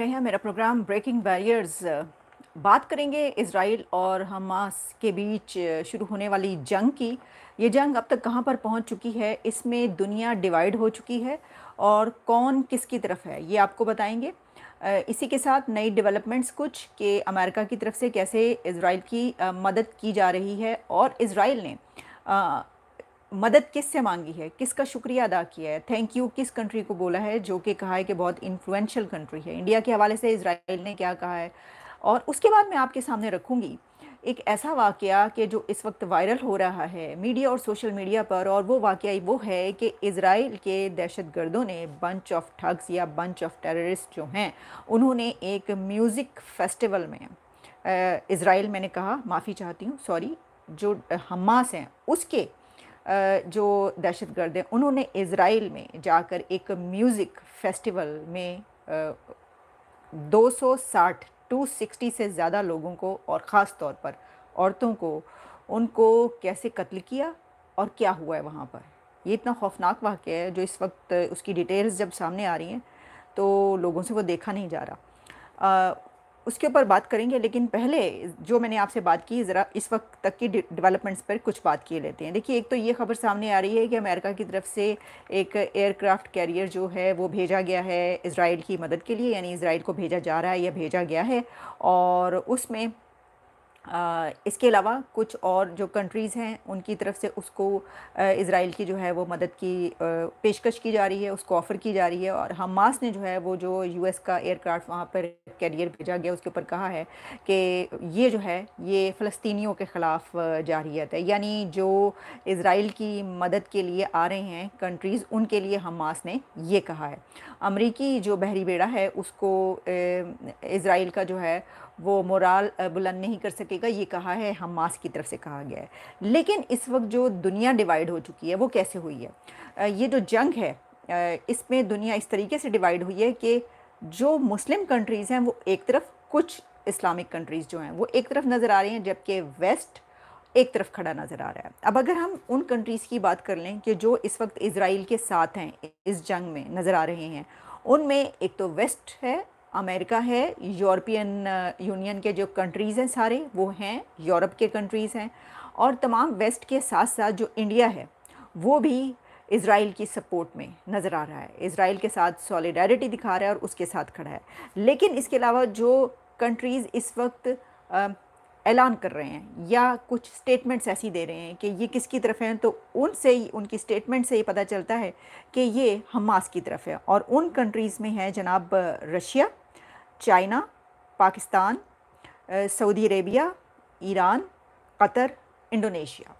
रहे हैं मेरा प्रोग्राम ब्रेकिंग बैरियर्स बात करेंगे इसराइल और हमास के बीच शुरू होने वाली जंग की ये जंग अब तक कहाँ पर पहुँच चुकी है इसमें दुनिया डिवाइड हो चुकी है और कौन किसकी तरफ है ये आपको बताएंगे इसी के साथ नई डेवलपमेंट्स कुछ कि अमेरिका की तरफ से कैसे इसराइल की मदद की जा रही है और इसराइल ने मदद किससे मांगी है किसका शुक्रिया अदा किया है थैंक यू किस कंट्री को बोला है जो कि कहा है कि बहुत इन्फ्लुएंशियल कंट्री है इंडिया के हवाले से इसराइल ने क्या कहा है और उसके बाद मैं आपके सामने रखूँगी एक ऐसा वाक़ कि जो इस वक्त वायरल हो रहा है मीडिया और सोशल मीडिया पर और वो वाक़ वो है कि इसराइल के दहशत गर्दों ने बंच ऑफ ठग्स या बंच ऑफ टेररिस्ट जो हैं उन्होंने एक म्यूज़िक फेस्टिवल में इसराइल मैंने कहा माफ़ी चाहती हूँ सॉरी जो हमास हैं उसके जो दहशत गर्द हैं उन्होंने इसराइल में जाकर एक म्यूज़िक फेस्टिवल में दो सौ से ज़्यादा लोगों को और ख़ास तौर पर औरतों को उनको कैसे कत्ल किया और क्या हुआ है वहाँ पर ये इतना खौफनाक वाक़ है जो इस वक्त उसकी डिटेल्स जब सामने आ रही हैं तो लोगों से वो देखा नहीं जा रहा उसके ऊपर बात करेंगे लेकिन पहले जो मैंने आपसे बात की ज़रा इस वक्त तक की डेवलपमेंट्स पर कुछ बात किए लेते हैं देखिए एक तो ये खबर सामने आ रही है कि अमेरिका की तरफ से एक एयरक्राफ्ट कैरियर जो है वो भेजा गया है इसराइल की मदद के लिए यानी इसराइल को भेजा जा रहा है या भेजा गया है और उसमें इसके अलावा कुछ और जो कंट्रीज़ हैं उनकी तरफ से उसको इसराइल की जो है वो मदद की पेशकश की जा रही है उसको ऑफ़र की जा रही है और हमास ने जो है वो जो यूएस का एयरक्राफ्ट वहाँ पर कैरियर भेजा गया उसके ऊपर कहा है कि ये जो है ये फ़लस्तियों के ख़िलाफ़ रही है यानी जो इसराइल की मदद के लिए आ रहे हैं कंट्रीज़ उनके लिए हमास ने ये कहा है अमरीकी जो बहरी बेड़ा है उसको इसराइल का जो है वो मोराल बुलंद नहीं कर सकेगा ये कहा है हम मास की तरफ से कहा गया है लेकिन इस वक्त जो दुनिया डिवाइड हो चुकी है वो कैसे हुई है ये जो जंग है इसमें दुनिया इस तरीके से डिवाइड हुई है कि जो मुस्लिम कंट्रीज़ हैं वो एक तरफ कुछ इस्लामिक कंट्रीज़ जो हैं वो एक तरफ नज़र आ रही हैं जबकि वेस्ट एक तरफ खड़ा नज़र आ रहा है अब अगर हम उन कंट्रीज़ की बात कर लें कि जो इस वक्त इसराइल के साथ हैं इस जंग में नज़र आ रहे हैं उनमें एक तो वेस्ट है अमेरिका है यूरोपियन यूनियन के जो कंट्रीज़ हैं सारे वो हैं यूरोप के कंट्रीज़ हैं और तमाम वेस्ट के साथ साथ जो इंडिया है वो भी इसराइल की सपोर्ट में नज़र आ रहा है इसराइल के साथ सॉलिडारिटी दिखा रहा है और उसके साथ खड़ा है लेकिन इसके अलावा जो कंट्रीज़ इस वक्त ऐलान कर रहे हैं या कुछ स्टेटमेंट्स ऐसी दे रहे हैं कि ये किसकी तरफ हैं तो उनसे ही उनकी स्टेटमेंट से ये पता चलता है कि ये हमास की तरफ है और उन कंट्रीज़ में है जनाब Russia China Pakistan Saudi Arabia Iran Qatar Indonesia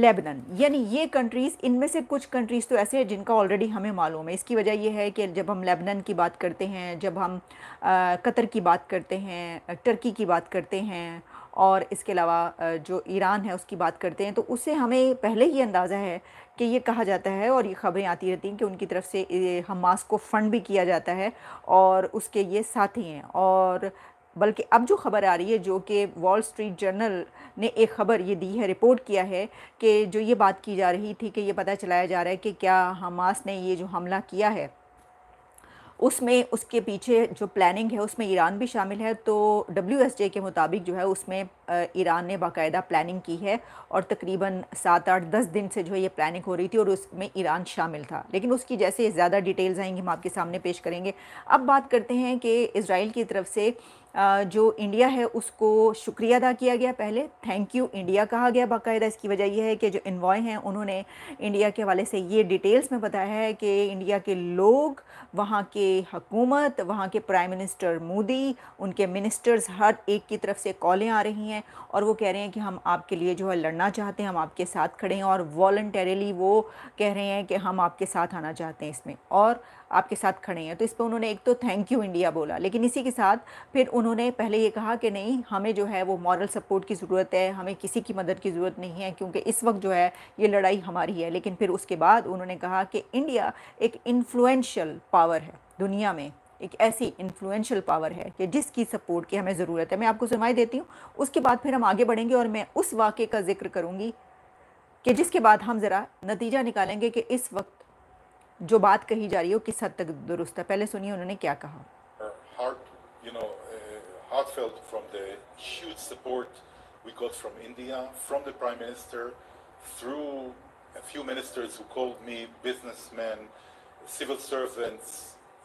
Lebanon यानी ये कंट्रीज़ इनमें से कुछ कंट्रीज़ तो ऐसे हैं जिनका ऑलरेडी हमें मालूम है इसकी वजह यह है कि जब हम लेबनन की बात करते हैं जब हम आ, uh, कतर की बात करते हैं टर्की uh, की बात करते हैं और इसके अलावा जो ईरान है उसकी बात करते हैं तो उससे हमें पहले ही अंदाज़ा है कि ये कहा जाता है और ये ख़बरें आती रहती हैं कि उनकी तरफ से हमास को फ़ंड भी किया जाता है और उसके ये साथी हैं और बल्कि अब जो खबर आ रही है जो कि वॉल स्ट्रीट जर्नल ने एक खबर ये दी है रिपोर्ट किया है कि जो ये बात की जा रही थी कि ये पता चलाया जा रहा है कि क्या हमास ने ये जो हमला किया है उसमें उसके पीछे जो प्लानिंग है उसमें ईरान भी शामिल है तो डब्ल्यू के मुताबिक जो है उसमें ईरान ने बाकायदा प्लानिंग की है और तकरीबन सात आठ दस दिन से जो है ये प्लानिंग हो रही थी और उसमें ईरान शामिल था लेकिन उसकी जैसे ज़्यादा डिटेल्स आएंगी हम आपके सामने पेश करेंगे अब बात करते हैं कि इसराइल की तरफ से जो इंडिया है उसको शुक्रिया अदा किया गया पहले थैंक यू इंडिया कहा गया बाकायदा इसकी वजह यह है कि जो इन्वॉय हैं उन्होंने इंडिया के हवाले से ये डिटेल्स में बताया है कि इंडिया के लोग वहाँ के हकूमत वहाँ के प्राइम मिनिस्टर मोदी उनके मिनिस्टर्स हर एक की तरफ से कॉलें आ रही हैं हैं और वो कह रहे हैं कि हम आपके लिए जो है लड़ना चाहते हैं हम आपके साथ खड़े हैं और वॉल्टरली वो कह रहे हैं कि हम आपके साथ आना चाहते हैं इसमें और आपके साथ खड़े हैं तो इस पर उन्होंने एक तो थैंक यू इंडिया बोला लेकिन इसी के साथ फिर उन्होंने पहले ये कहा कि नहीं हमें जो है वो मॉरल सपोर्ट की ज़रूरत है हमें किसी की मदद की ज़रूरत नहीं है क्योंकि इस वक्त जो है ये लड़ाई हमारी है लेकिन फिर उसके बाद उन्होंने कहा कि इंडिया एक इन्फ्लुएंशल पावर है दुनिया में एक ऐसी इन्फ्लुएंशियल पावर है कि जिसकी सपोर्ट की हमें ज़रूरत है मैं आपको सुनवाई देती हूँ उसके बाद फिर हम आगे बढ़ेंगे और मैं उस वाक़े का जिक्र करूँगी कि जिसके बाद हम ज़रा नतीजा निकालेंगे कि इस वक्त जो बात कही जा रही है किस हद तक दुरुस्त है पहले सुनिए उन्होंने क्या कहा eh, heartfelt from the huge support we got from India, from the Prime Minister, through a few ministers who called me businessmen, civil servants,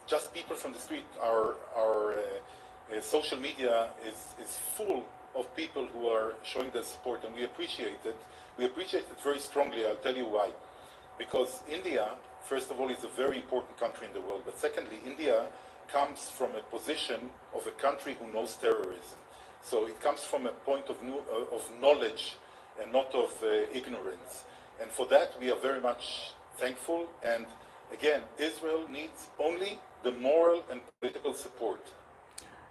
just people from the street. Our, our uh, uh, social media is, is full of people who are showing their support, and we appreciate it. We appreciate it very strongly. I'll tell you why. Because India, first of all, is a very important country in the world, but secondly, India comes from a position of a country who knows terrorism. So it comes from a point of, new, uh, of knowledge and not of uh, ignorance. And for that, we are very much thankful. And again, Israel needs only the moral and political support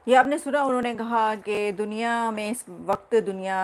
ये आपने सुना उन्होंने कहा कि दुनिया में इस वक्त दुनिया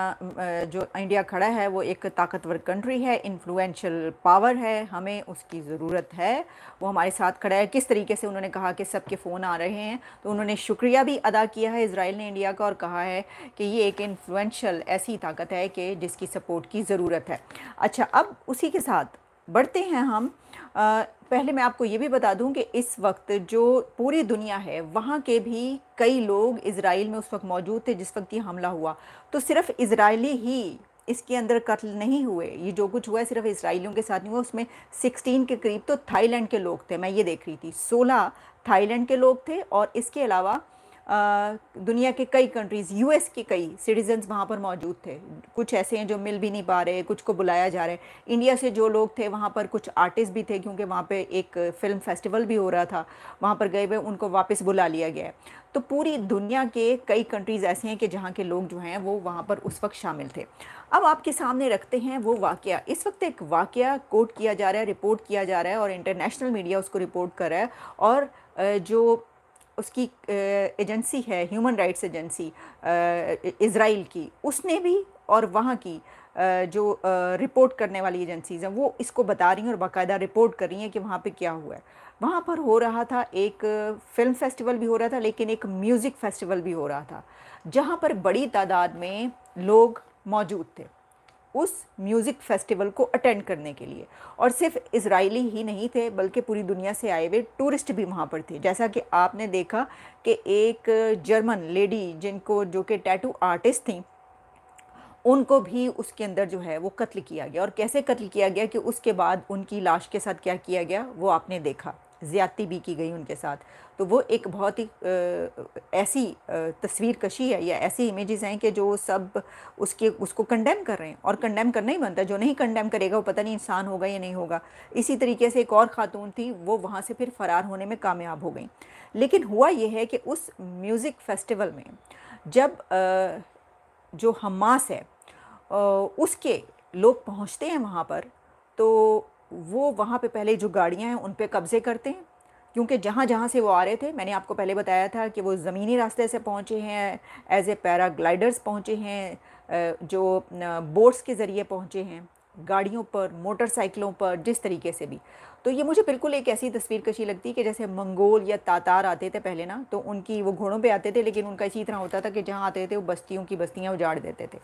जो इंडिया खड़ा है वो एक ताकतवर कंट्री है इन्फ्लुएंशियल पावर है हमें उसकी ज़रूरत है वो हमारे साथ खड़ा है किस तरीके से उन्होंने कहा कि सबके फ़ोन आ रहे हैं तो उन्होंने शुक्रिया भी अदा किया है इसराइल ने इंडिया का और कहा है कि ये एक इन्फ्लुएंशियल ऐसी ताकत है कि जिसकी सपोर्ट की ज़रूरत है अच्छा अब उसी के साथ बढ़ते हैं हम आ, पहले मैं आपको ये भी बता दूं कि इस वक्त जो पूरी दुनिया है वहाँ के भी कई लोग इसराइल में उस वक्त मौजूद थे जिस वक्त ये हमला हुआ तो सिर्फ इसराइली ही इसके अंदर कत्ल नहीं हुए ये जो कुछ हुआ है सिर्फ इसराइलियों के साथ नहीं हुआ उसमें 16 के करीब तो थाईलैंड के लोग थे मैं ये देख रही थी 16 थाईलैंड के लोग थे और इसके अलावा दुनिया के कई कंट्रीज़ यूएस के कई सिटीजन्स वहाँ पर मौजूद थे कुछ ऐसे हैं जो मिल भी नहीं पा रहे कुछ को बुलाया जा रहा है इंडिया से जो लोग थे वहाँ पर कुछ आर्टिस्ट भी थे क्योंकि वहाँ पे एक फ़िल्म फेस्टिवल भी हो रहा था वहाँ पर गए हुए उनको वापस बुला लिया गया है तो पूरी दुनिया के कई कंट्रीज़ ऐसे हैं कि जहाँ के लोग जो हैं वो वहाँ पर उस वक्त शामिल थे अब आपके सामने रखते हैं वो वाक़ इस वक्त एक वाक़ कोट किया जा रहा है रिपोर्ट किया जा रहा है और इंटरनेशनल मीडिया उसको रिपोर्ट कर रहा है और जो उसकी एजेंसी है ह्यूमन राइट्स एजेंसी इसराइल की उसने भी और वहाँ की जो रिपोर्ट करने वाली एजेंसीज़ हैं वो इसको बता रही हैं और बाकायदा रिपोर्ट कर रही हैं कि वहाँ पे क्या हुआ है वहाँ पर हो रहा था एक फिल्म फेस्टिवल भी हो रहा था लेकिन एक म्यूज़िक फेस्टिवल भी हो रहा था जहाँ पर बड़ी तादाद में लोग मौजूद थे उस म्यूज़िक फेस्टिवल को अटेंड करने के लिए और सिर्फ इसराइली ही नहीं थे बल्कि पूरी दुनिया से आए हुए टूरिस्ट भी वहाँ पर थे जैसा कि आपने देखा कि एक जर्मन लेडी जिनको जो कि टैटू आर्टिस्ट थी उनको भी उसके अंदर जो है वो कत्ल किया गया और कैसे कत्ल किया गया कि उसके बाद उनकी लाश के साथ क्या किया गया वो आपने देखा ज़्यादती भी की गई उनके साथ तो वो एक बहुत ही ऐसी तस्वीर कशी है या ऐसी इमेजेस हैं कि जो सब उसके उसको कंडेम कर रहे हैं और कंडेम करना ही बनता है जो नहीं कंडेम करेगा वो पता नहीं इंसान होगा या नहीं होगा इसी तरीके से एक और ख़ातून थी वो वहाँ से फिर फ़रार होने में कामयाब हो गई लेकिन हुआ ये है कि उस म्यूज़िक फेस्टिवल में जब जो हमास है उसके लोग पहुँचते हैं वहाँ पर तो वो वहाँ पे पहले जो गाड़ियाँ हैं उन पे कब्ज़े करते हैं क्योंकि जहाँ जहाँ से वो आ रहे थे मैंने आपको पहले बताया था कि वो ज़मीनी रास्ते से पहुँचे हैं एज ए पैराग्लाइडर्स पहुँचे हैं जो बोट्स के ज़रिए पहुँचे हैं गाड़ियों पर मोटरसाइकिलों पर जिस तरीके से भी तो ये मुझे बिल्कुल एक ऐसी तस्वीर कशी लगती है कि जैसे मंगोल या तातार आते थे पहले ना तो उनकी वो घोड़ों पे आते थे लेकिन उनका इसी तरह होता था कि जहाँ आते थे वो बस्तियों की बस्तियाँ उजाड़ देते थे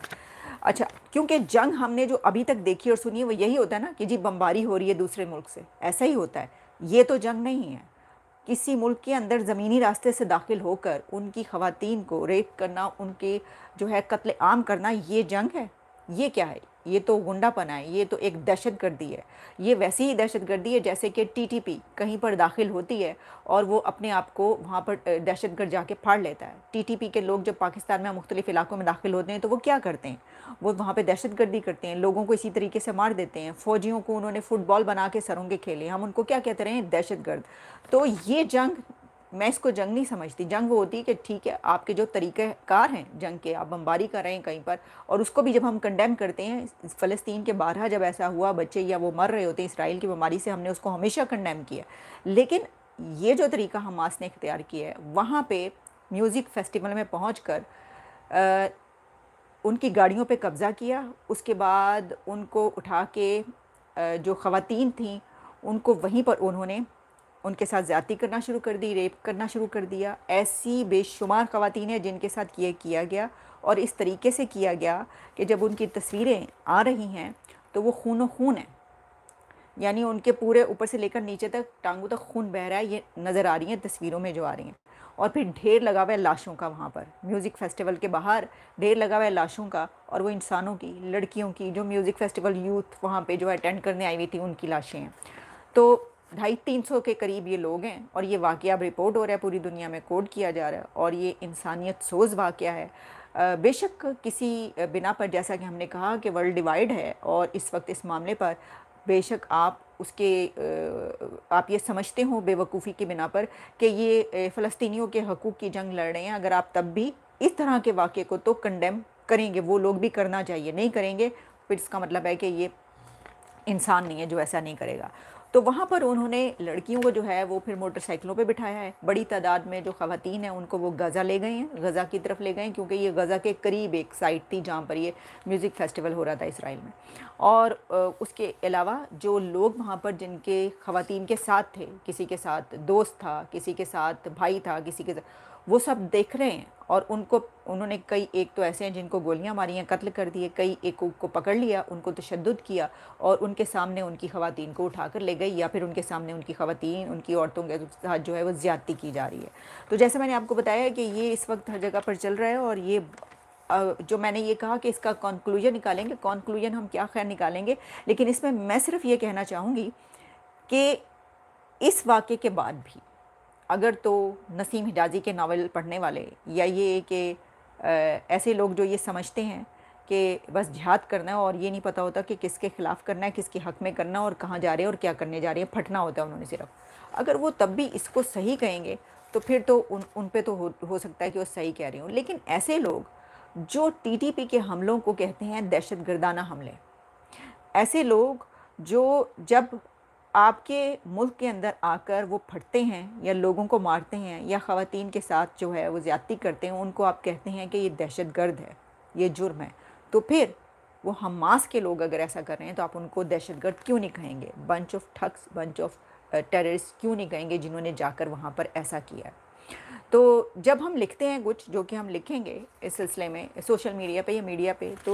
अच्छा क्योंकि जंग हमने जो अभी तक देखी और सुनी है वो यही होता है ना कि जी बम्बारी हो रही है दूसरे मुल्क से ऐसा ही होता है ये तो जंग नहीं है किसी मुल्क के अंदर ज़मीनी रास्ते से दाखिल होकर उनकी खातन को रेप करना उनके जो है कत्ल आम करना ये जंग है ये क्या है ये तो गुंडापन है ये तो एक दहशत गर्दी है ये वैसी ही दहशत गर्दी है जैसे कि टीटीपी कहीं पर दाखिल होती है और वो अपने आप को वहाँ पर दहशत गर्द जाके फाड़ लेता है टीटीपी के लोग जब पाकिस्तान में मुख्तलिफ इलाकों में दाखिल होते हैं तो वो क्या करते हैं वो वहाँ पर दहशत गर्दी करते हैं लोगों को इसी तरीके से मार देते हैं फ़ौजियों को उन्होंने फुटबॉल बना के सरों के खेले हम उनको क्या कहते रहे हैं दहशत गर्द तो ये जंग मैं इसको जंग नहीं समझती जंग वो होती है कि ठीक है आपके जो कार हैं जंग के आप बमबारी कर रहे हैं कहीं पर और उसको भी जब हम कंडेम करते हैं फ़लस्तीन के बारह जब ऐसा हुआ बच्चे या वो मर रहे होते हैं इसराइल की बीमारी से हमने उसको हमेशा कंडेम किया लेकिन ये जो तरीका हमास ने इख्तियार किया है वहाँ पर म्यूज़िक फेस्टिवल में पहुँच कर उनकी गाड़ियों पर कब्ज़ा किया उसके बाद उनको उठा के जो ख़वान थीं उनको वहीं पर उन्होंने उनके साथ ज़्यादा करना शुरू कर दी रेप करना शुरू कर दिया ऐसी बेशुमार खातन हैं जिनके साथ ये किया गया और इस तरीके से किया गया कि जब उनकी तस्वीरें आ रही हैं तो वो खून खून है यानी उनके पूरे ऊपर से लेकर नीचे तक टांगों तक खून बह रहा है ये नज़र आ रही हैं तस्वीरों में जो आ रही हैं और फिर ढेर लगा हुआ है लाशों का वहाँ पर म्यूज़िक फेस्टिवल के बाहर ढेर लगा हुआ है लाशों का और वो इंसानों की लड़कियों की जो म्यूज़िक फेस्टिवल यूथ वहाँ पे जो अटेंड करने आई हुई थी उनकी लाशें हैं तो ढाई तीन सौ के करीब ये लोग हैं और ये वाक़ अब रिपोर्ट हो रहा है पूरी दुनिया में कोड किया जा रहा है और ये इंसानियत सोज वाक़ है बेशक किसी बिना पर जैसा कि हमने कहा कि वर्ल्ड डिवाइड है और इस वक्त इस मामले पर बेशक आप उसके आप ये समझते हो बेवकूफ़ी के बिना पर कि ये फ़लस्तियों के हकूक़ की जंग लड़ रहे हैं अगर आप तब भी इस तरह के वाक़े को तो कंडेम करेंगे वो लोग भी करना चाहिए नहीं करेंगे फिर इसका मतलब है कि ये इंसान नहीं है जो ऐसा नहीं करेगा तो वहाँ पर उन्होंने लड़कियों को जो है वो फिर मोटरसाइकिलों पे बिठाया है बड़ी तादाद में जो खातन हैं उनको वो गज़ा ले गए हैं गज़ा की तरफ ले गए क्योंकि ये गज़ा के करीब एक साइट थी जहाँ पर ये म्यूज़िक फेस्टिवल हो रहा था इसराइल में और उसके अलावा जो लोग वहाँ पर जिनके खातन के साथ थे किसी के साथ दोस्त था किसी के साथ भाई था किसी के साथ वो सब देख रहे हैं और उनको उन्होंने कई एक तो ऐसे हैं जिनको गोलियां मारी हैं कत्ल कर दिए कई एक को पकड़ लिया उनको तशद किया और उनके सामने उनकी खवतिन को उठा कर ले गई या फिर उनके सामने उनकी खातन उनकी औरतों के साथ जो है वो ज़्यादती की जा रही है तो जैसे मैंने आपको बताया कि ये इस वक्त हर जगह पर चल रहा है और ये जो मैंने ये कहा कि इसका कॉन्क्लूजन निकालेंगे कॉन्क्लूजन हम क्या खैर निकालेंगे लेकिन इसमें मैं सिर्फ ये कहना चाहूँगी कि इस वाक़े के बाद भी अगर तो नसीम हिजाजी के नावल पढ़ने वाले या ये कि ऐसे लोग जो ये समझते हैं कि बस जिहाद करना है और ये नहीं पता होता कि किसके ख़िलाफ़ करना है किसके हक़ में करना है और कहाँ जा रहे हैं और क्या करने जा रहे हैं फटना होता है उन्होंने सिर्फ अगर वो तब भी इसको सही कहेंगे तो फिर तो उन उन पर तो हो, हो सकता है कि वो सही कह रही हूँ लेकिन ऐसे लोग जो टीटीपी के हमलों को कहते हैं दहशत हमले ऐसे लोग जो जब आपके मुल्क के अंदर आकर वो फटते हैं या लोगों को मारते हैं या ख़वान के साथ जो है वो ज़्यादती करते हैं उनको आप कहते हैं कि ये दहशत गर्द है ये जुर्म है तो फिर वो हमास के लोग अगर ऐसा कर रहे हैं तो आप उनको दहशत गर्द क्यों नहीं कहेंगे bunch of thugs bunch of terrorist क्यों नहीं कहेंगे जिन्होंने जाकर वहाँ पर ऐसा किया है तो जब हम लिखते हैं कुछ जो कि हम लिखेंगे इस सिलसिले में सोशल मीडिया पे या मीडिया पे तो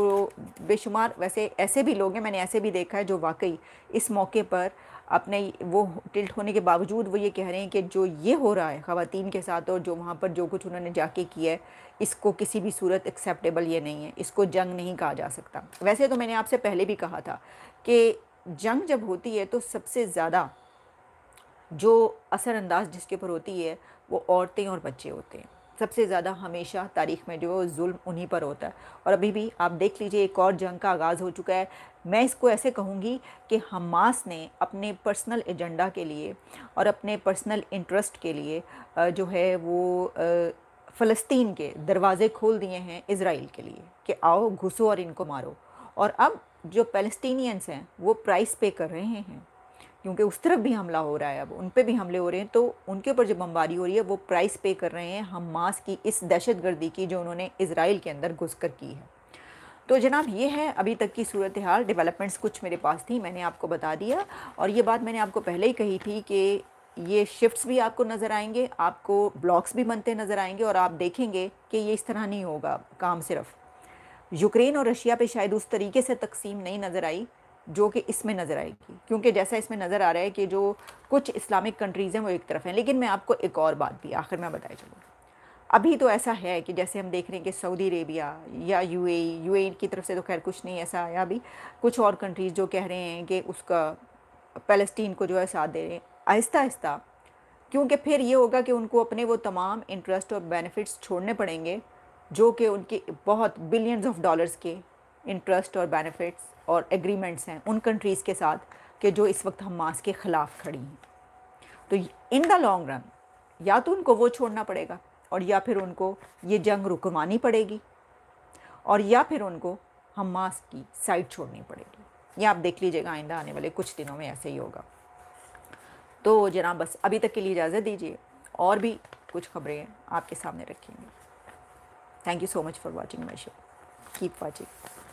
बेशुमार वैसे ऐसे भी लोग हैं मैंने ऐसे भी देखा है जो वाकई इस मौके पर अपने वो टिल्ट होने के बावजूद वो ये कह रहे हैं कि जो ये हो रहा है ख़वान के साथ और जो वहाँ पर जो कुछ उन्होंने जाके किया है इसको किसी भी सूरत एक्सेप्टेबल ये नहीं है इसको जंग नहीं कहा जा सकता वैसे तो मैंने आपसे पहले भी कहा था कि जंग जब होती है तो सबसे ज़्यादा जो असरअंदाज जिसके ऊपर होती है वो औरतें और बच्चे होते हैं सबसे ज़्यादा हमेशा तारीख में जो जुल्म उन्हीं पर होता है और अभी भी आप देख लीजिए एक और जंग का आगाज़ हो चुका है मैं इसको ऐसे कहूँगी कि हमास ने अपने पर्सनल एजेंडा के लिए और अपने पर्सनल इंटरेस्ट के लिए जो है वो फ़लस्तीन के दरवाज़े खोल दिए हैं इसराइल के लिए कि आओ घुसो और इनको मारो और अब जो पैलेस्टीनियंस हैं वो प्राइस पे कर रहे हैं क्योंकि उस तरफ भी हमला हो रहा है अब उन पर भी हमले हो रहे हैं तो उनके ऊपर जो बमबारी हो रही है वो प्राइस पे कर रहे हैं हम मास की इस दहशत गर्दी की जो उन्होंने इसराइल के अंदर घुस कर की है तो जनाब ये है अभी तक की सूरत हाल डेवलपमेंट्स कुछ मेरे पास थी मैंने आपको बता दिया और ये बात मैंने आपको पहले ही कही थी कि ये शिफ्ट्स भी आपको नज़र आएंगे आपको ब्लॉक्स भी बनते नज़र आएंगे और आप देखेंगे कि ये इस तरह नहीं होगा काम सिर्फ यूक्रेन और रशिया पे शायद उस तरीके से तकसीम नहीं नज़र आई जो कि इसमें नज़र आएगी क्योंकि जैसा इसमें नज़र आ रहा है कि जो कुछ इस्लामिक कंट्रीज़ हैं वो एक तरफ हैं लेकिन मैं आपको एक और बात भी आखिर में बताया चलूँ अभी तो ऐसा है कि जैसे हम देख रहे हैं कि सऊदी अरेबिया या यूएई यूएई की तरफ से तो खैर कुछ नहीं ऐसा आया अभी कुछ और कंट्रीज़ जो कह रहे हैं कि उसका फ़लस्तीन को जो है साथ दे रहे हैं आहिस्ता आहिस्ता क्योंकि फिर ये होगा कि उनको अपने वो तमाम इंटरेस्ट और बेनिफिट्स छोड़ने पड़ेंगे जो कि उनके बहुत बिलियंस ऑफ डॉलर्स के इंटरेस्ट और बेनिफिट्स और एग्रीमेंट्स हैं उन कंट्रीज़ के साथ कि जो इस वक्त हमास के ख़िलाफ़ खड़ी हैं तो इन द लॉन्ग रन या तो उनको वो छोड़ना पड़ेगा और या फिर उनको ये जंग रुकवानी पड़ेगी और या फिर उनको हमास की साइड छोड़नी पड़ेगी ये आप देख लीजिएगा आइंदा आने वाले कुछ दिनों में ऐसे ही होगा तो जनाब बस अभी तक के लिए इजाज़त दीजिए और भी कुछ खबरें आपके सामने रखेंगे thank you so much for watching my show keep watching